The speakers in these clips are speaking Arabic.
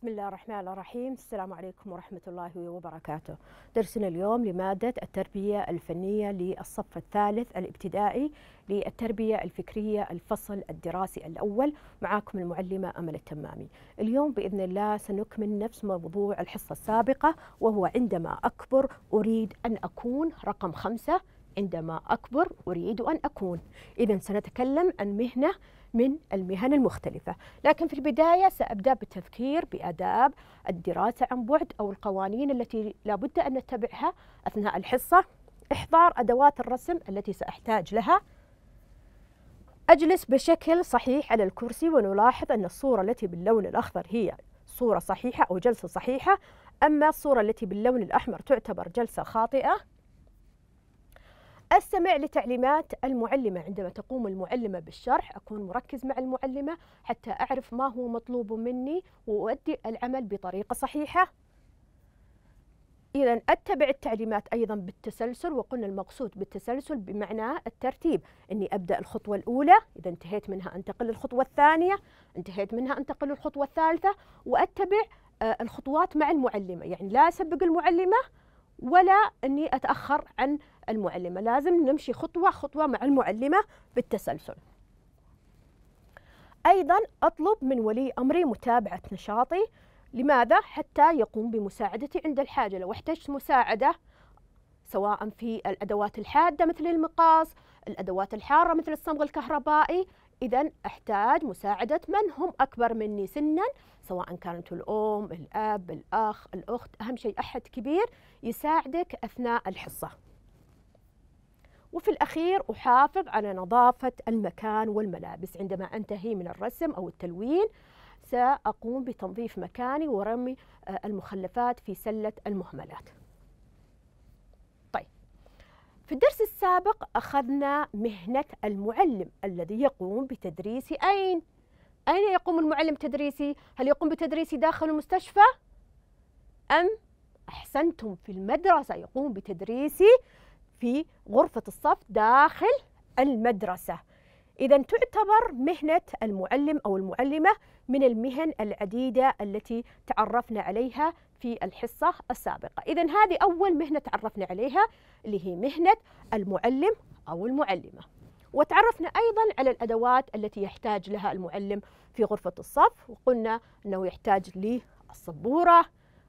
بسم الله الرحمن الرحيم السلام عليكم ورحمة الله وبركاته درسنا اليوم لمادة التربية الفنية للصف الثالث الابتدائي للتربية الفكرية الفصل الدراسي الأول معاكم المعلمة أمل التمامي اليوم بإذن الله سنكمل نفس موضوع الحصة السابقة وهو عندما أكبر أريد أن أكون رقم خمسة عندما أكبر أريد أن أكون إذا سنتكلم عن مهنة من المهن المختلفة لكن في البداية سأبدأ بالتذكير بأداب الدراسة عن بعد أو القوانين التي لابد أن نتبعها أثناء الحصة إحضار أدوات الرسم التي سأحتاج لها أجلس بشكل صحيح على الكرسي ونلاحظ أن الصورة التي باللون الأخضر هي صورة صحيحة أو جلسة صحيحة أما الصورة التي باللون الأحمر تعتبر جلسة خاطئة استمع لتعليمات المعلمه عندما تقوم المعلمه بالشرح اكون مركز مع المعلمه حتى اعرف ما هو مطلوب مني واؤدي العمل بطريقه صحيحه إذا أتبع التعليمات أيضا بالتسلسل وقلنا المقصود بالتسلسل بمعنى الترتيب إني أبدأ الخطوة الأولى إذا انتهيت منها أنتقل للخطوة الثانية انتهيت منها أنتقل للخطوة الثالثة وأتبع آه، الخطوات مع المعلمة يعني لا أسبق المعلمة ولا أني أتأخر عن المعلمة لازم نمشي خطوة خطوة مع المعلمة بالتسلسل أيضا أطلب من ولي أمري متابعة نشاطي لماذا؟ حتى يقوم بمساعدتي عند الحاجة لو احتجت مساعدة سواء في الأدوات الحادة مثل المقاس الأدوات الحارة مثل الصمغ الكهربائي إذا أحتاج مساعدة من هم أكبر مني سنا سواء كانت الأم، الأب، الأخ، الأخت أهم شيء أحد كبير يساعدك أثناء الحصة وفي الأخير أحافظ على نظافة المكان والملابس عندما أنتهي من الرسم أو التلوين سأقوم بتنظيف مكاني ورمي آه، المخلفات في سلة المهملات طيب في الدرس السابق أخذنا مهنة المعلم الذي يقوم بتدريس أين؟ أين يقوم المعلم تدريسي؟ هل يقوم بتدريسي داخل المستشفى؟ أم أحسنتم في المدرسة يقوم بتدريسي في غرفة الصف داخل المدرسة إذا تعتبر مهنة المعلم أو المعلمة من المهن العديدة التي تعرفنا عليها في الحصة السابقة إذا هذه أول مهنة تعرفنا عليها اللي هي مهنة المعلم أو المعلمة وتعرفنا أيضا على الأدوات التي يحتاج لها المعلم في غرفة الصف وقلنا أنه يحتاج للصبورة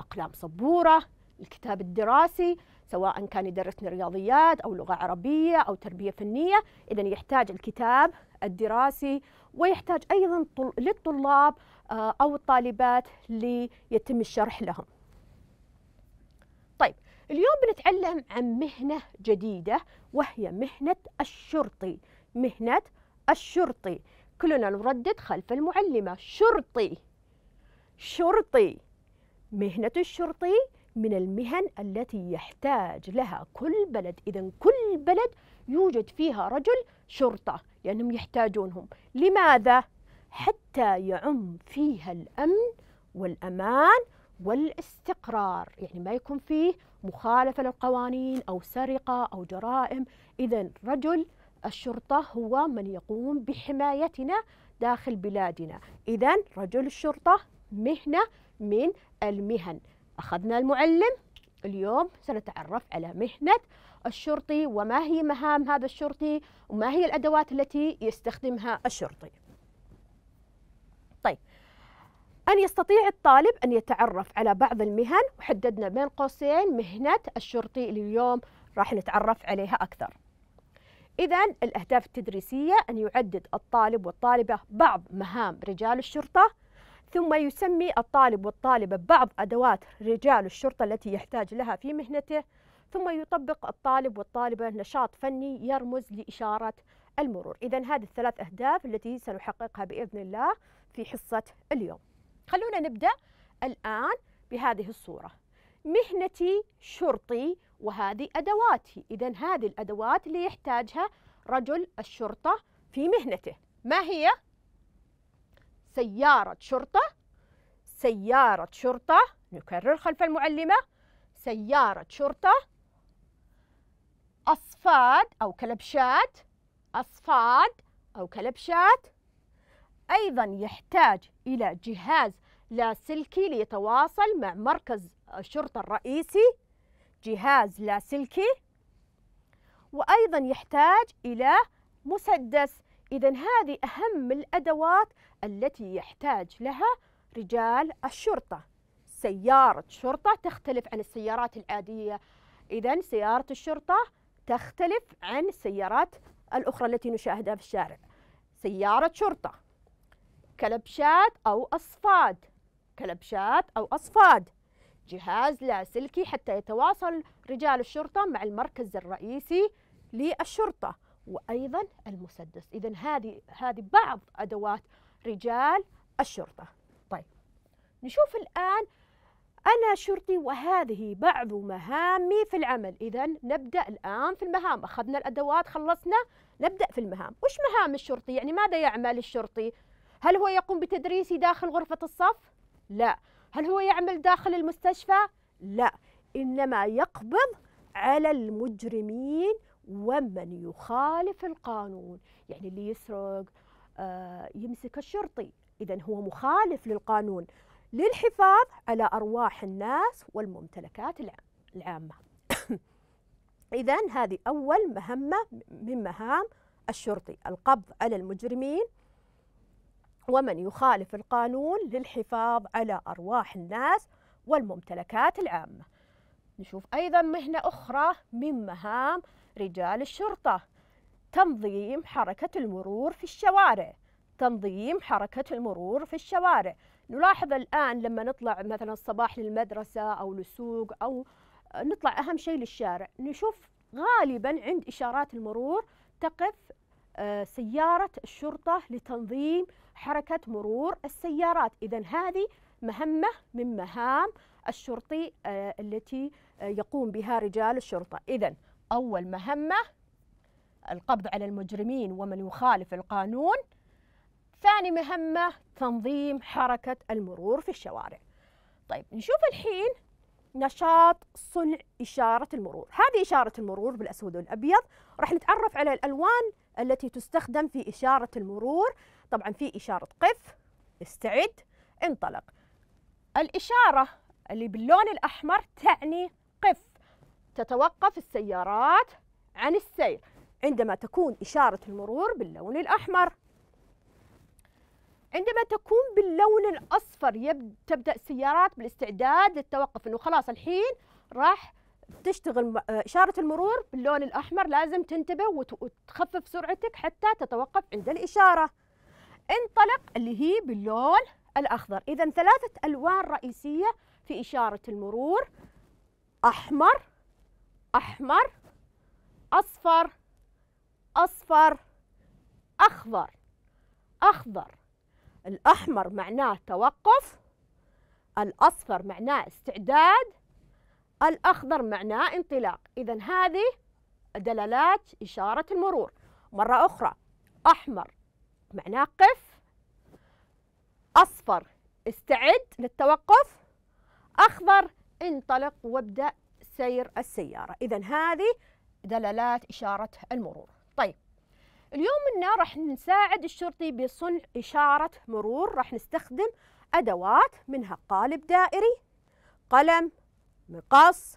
أقلام صبورة الكتاب الدراسي سواء كان يدرسني رياضيات أو لغة عربية أو تربية فنية إذا يحتاج الكتاب الدراسي ويحتاج أيضا للطلاب آه، أو الطالبات ليتم الشرح لهم طيب اليوم بنتعلم عن مهنة جديدة وهي مهنة الشرطي مهنة الشرطي كلنا نردد خلف المعلمة شرطي شرطي مهنة الشرطي من المهن التي يحتاج لها كل بلد إذا كل بلد يوجد فيها رجل شرطة لأنهم يحتاجونهم لماذا؟ حتى يعم فيها الأمن والأمان والاستقرار يعني ما يكون فيه مخالفة للقوانين أو سرقة أو جرائم إذا رجل الشرطة هو من يقوم بحمايتنا داخل بلادنا إذا رجل الشرطة مهنة من المهن أخذنا المعلم اليوم سنتعرف على مهنة الشرطي وما هي مهام هذا الشرطي وما هي الأدوات التي يستخدمها الشرطي طيب أن يستطيع الطالب أن يتعرف على بعض المهن وحددنا بين قوسين مهنة الشرطي اللي اليوم راح نتعرف عليها أكثر إذا الأهداف التدريسية أن يعدد الطالب والطالبة بعض مهام رجال الشرطة ثم يسمي الطالب والطالبة بعض أدوات رجال الشرطة التي يحتاج لها في مهنته ثم يطبق الطالب والطالبة نشاط فني يرمز لإشارة المرور إذا هذه الثلاث أهداف التي سنحققها بإذن الله في حصة اليوم خلونا نبدأ الآن بهذه الصورة مهنتي شرطي وهذه أدواتي إذا هذه الأدوات اللي يحتاجها رجل الشرطة في مهنته ما هي؟ سيارة شرطة سيارة شرطة نكرر خلف المعلمة سيارة شرطة أصفاد أو كلبشات أصفاد أو كلبشات أيضا يحتاج إلى جهاز لاسلكي ليتواصل مع مركز الشرطة الرئيسي جهاز لاسلكي وأيضا يحتاج إلى مسدس إذا هذه أهم الأدوات التي يحتاج لها رجال الشرطة سيارة شرطة تختلف عن السيارات العادية إذا سيارة الشرطة تختلف عن السيارات الأخرى التي نشاهدها في الشارع سيارة شرطة كلبشات أو أصفاد كلبشات أو أصفاد جهاز لاسلكي حتى يتواصل رجال الشرطة مع المركز الرئيسي للشرطة وأيضا المسدس إذا هذه هذه بعض أدوات رجال الشرطة طيب نشوف الآن أنا شرطي وهذه بعض مهامي في العمل إذا نبدأ الآن في المهام أخذنا الأدوات خلصنا نبدأ في المهام وش مهام الشرطي يعني ماذا يعمل الشرطي هل هو يقوم بتدريسي داخل غرفة الصف لا هل هو يعمل داخل المستشفى لا إنما يقبض على المجرمين ومن يخالف القانون يعني اللي يسرق آه، يمسك الشرطي إذا هو مخالف للقانون للحفاظ على أرواح الناس والممتلكات العامة إذا هذه أول مهمة من مهام الشرطي القبض على المجرمين ومن يخالف القانون للحفاظ على أرواح الناس والممتلكات العامة نشوف أيضا مهنة أخرى من مهام رجال الشرطة تنظيم حركة المرور في الشوارع تنظيم حركة المرور في الشوارع نلاحظ الآن لما نطلع مثلا الصباح للمدرسة أو للسوق أو نطلع أهم شيء للشارع نشوف غالبا عند إشارات المرور تقف آه، سيارة الشرطة لتنظيم حركة مرور السيارات إذا هذه مهمة من مهام الشرطي آه، التي آه، يقوم بها رجال الشرطة إذا أول مهمة القبض على المجرمين ومن يخالف القانون ثاني مهمة تنظيم حركة المرور في الشوارع طيب نشوف الحين نشاط صنع إشارة المرور هذه إشارة المرور بالأسود والأبيض راح نتعرف على الألوان التي تستخدم في إشارة المرور طبعا في إشارة قف استعد انطلق الإشارة اللي باللون الأحمر تعني قف تتوقف السيارات عن السير عندما تكون إشارة المرور باللون الأحمر عندما تكون باللون الأصفر يب... تبدأ السيارات بالاستعداد للتوقف إنه خلاص الحين راح تشتغل آه، إشارة المرور باللون الأحمر لازم تنتبه وتخفف سرعتك حتى تتوقف عند الإشارة انطلق اللي هي باللون الأخضر إذا ثلاثة ألوان رئيسية في إشارة المرور أحمر أحمر أصفر أصفر أخضر أخضر الأحمر معناه توقف الأصفر معناه استعداد الأخضر معناه انطلاق إذا هذه دلالات إشارة المرور مرة أخرى أحمر معناه قف أصفر استعد للتوقف أخضر انطلق وابدأ سير السيارة إذا هذه دلالات إشارة المرور طيب اليوم منا راح نساعد الشرطي بصنع إشارة مرور راح نستخدم أدوات منها قالب دائري قلم مقص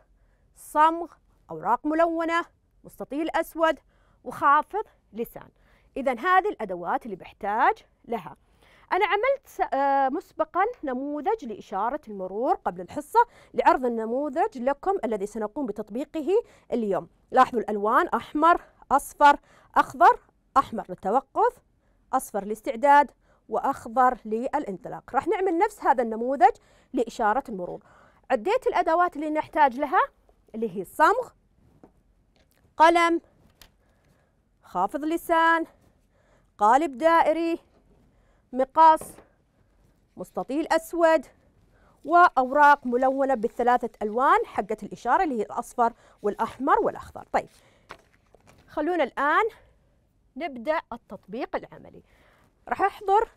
صمغ أوراق ملونة مستطيل أسود وخافض لسان إذا هذه الأدوات اللي بحتاج لها أنا عملت آه، مسبقا نموذج لإشارة المرور قبل الحصة لعرض النموذج لكم الذي سنقوم بتطبيقه اليوم لاحظوا الألوان أحمر أصفر أخضر أحمر للتوقف أصفر للاستعداد وأخضر للانطلاق راح نعمل نفس هذا النموذج لإشارة المرور عديت الأدوات اللي نحتاج لها اللي هي الصمغ قلم خافض لسان قالب دائري مقاس مستطيل أسود وأوراق ملونة بالثلاثة ألوان حقة الإشارة اللي هي الأصفر والأحمر والأخضر طيب خلونا الآن نبدأ التطبيق العملي راح أحضر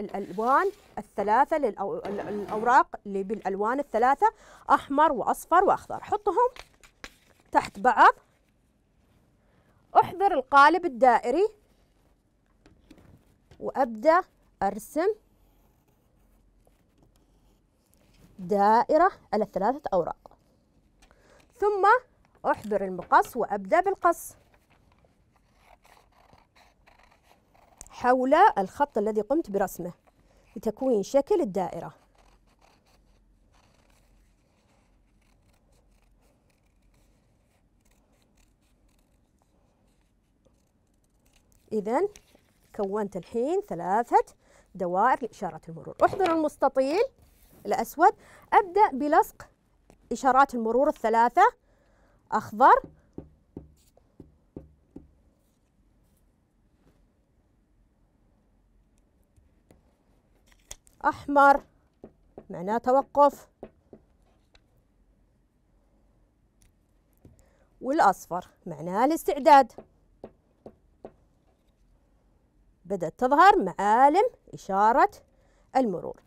الألوان الثلاثة للأوراق الأوراق اللي بالألوان الثلاثة أحمر وأصفر وأخضر حطهم تحت بعض أحضر القالب الدائري وأبدأ أرسم دائرة على ثلاثة أوراق ثم أحضر المقص وأبدأ بالقص حول الخط الذي قمت برسمه لتكوين شكل الدائرة إذا كونت الحين ثلاثة دوائر لإشارة المرور أحضر المستطيل الأسود أبدأ بلصق إشارات المرور الثلاثة أخضر أحمر معناه توقف والأصفر معناه الاستعداد بدأت تظهر معالم إشارة المرور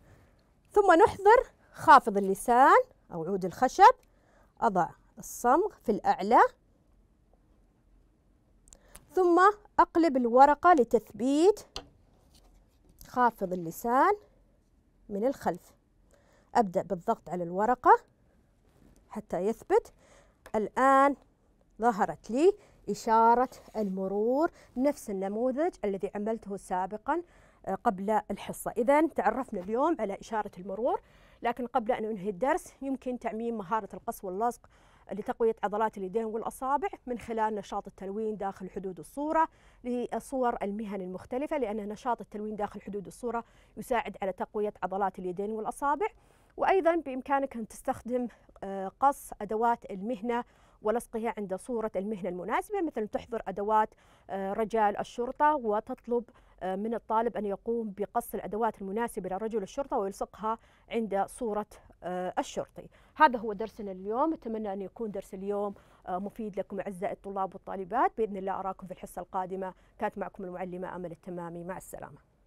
ثم نحضر خافض اللسان أو عود الخشب أضع الصمغ في الأعلى ثم أقلب الورقة لتثبيت خافض اللسان من الخلف أبدأ بالضغط على الورقة حتى يثبت الآن ظهرت لي إشارة المرور نفس النموذج الذي عملته سابقا آه، قبل الحصة إذا تعرفنا اليوم على إشارة المرور لكن قبل أن أنهي الدرس يمكن تعميم مهارة القص واللصق لتقوية عضلات اليدين والأصابع من خلال نشاط التلوين داخل حدود الصورة لصور المهن المختلفة لأن نشاط التلوين داخل حدود الصورة يساعد على تقوية عضلات اليدين والأصابع وأيضا بإمكانك أن تستخدم آه، قص أدوات المهنة ولصقها عند صورة المهنة المناسبة مثلا تحضر أدوات آه، رجال الشرطة وتطلب آه، من الطالب أن يقوم بقص الأدوات المناسبة لرجل الشرطة ويلصقها عند صورة آه، الشرطي هذا هو درسنا اليوم أتمنى أن يكون درس اليوم مفيد لكم أعزائي الطلاب والطالبات بإذن الله أراكم في الحصة القادمة كانت معكم المعلمة أمل التمامي مع السلامة